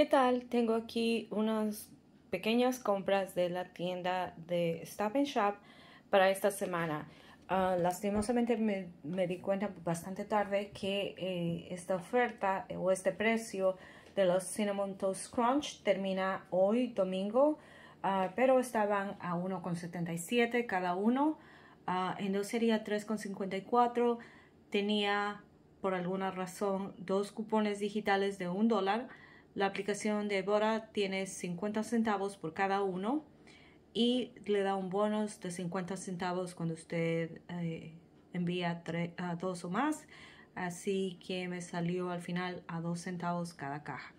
¿Qué tal? Tengo aquí unas pequeñas compras de la tienda de Stop Shop para esta semana. Ah, lastimosamente me, di cuenta bastante tarde que eh, esta oferta eh, o este precio de los Cinnamon Toast Crunch termina hoy domingo, ah, pero estaban a 1,77 cada uno. Ah, en dos sería 3,54. Tenía por alguna razón dos cupones digitales de un dólar la aplicación de Bora tiene 50 centavos por cada uno y le da un bonus de 50 centavos cuando usted eh, envía dos o más. Así que me salió al final a 2 centavos cada caja.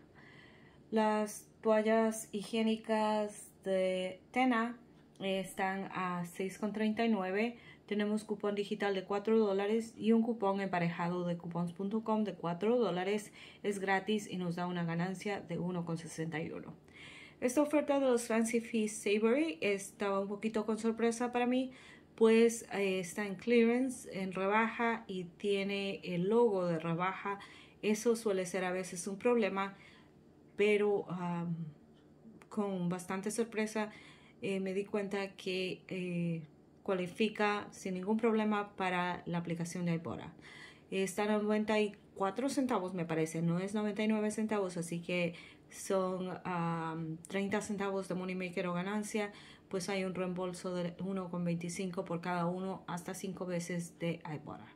Las toallas higiénicas de Tena están a 6,39. Tenemos cupón digital de 4 dólares y un cupón emparejado de coupons.com de 4 dólares. Es gratis y nos da una ganancia de 1,61. Esta oferta de los Fancy fees Savory estaba un poquito con sorpresa para mí, pues eh, está en clearance, en rebaja y tiene el logo de rebaja. Eso suele ser a veces un problema, pero con bastante sorpresa eh, me di cuenta que eh, cualifica sin ningún problema para la aplicación de están Está 94 centavos, me parece, no es 99 centavos, así que son 30 centavos de moneymaker o ganancia, pues hay un reembolso de 1,25 por cada uno hasta 5 veces de Ibora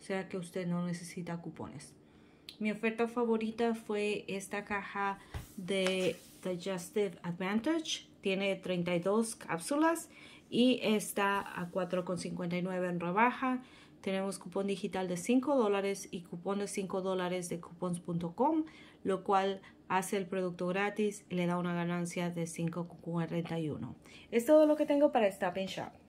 O sea que usted no necesita cupones. Mi oferta favorita fue esta caja de Digestive Advantage tiene 32 cápsulas y está a 4,59 en rebaja. Tenemos cupón digital de 5 dólares y cupón de 5 dólares de cupons.com, lo cual hace el producto gratis y le da una ganancia de 5,41. Es todo lo que tengo para Stop and Shop.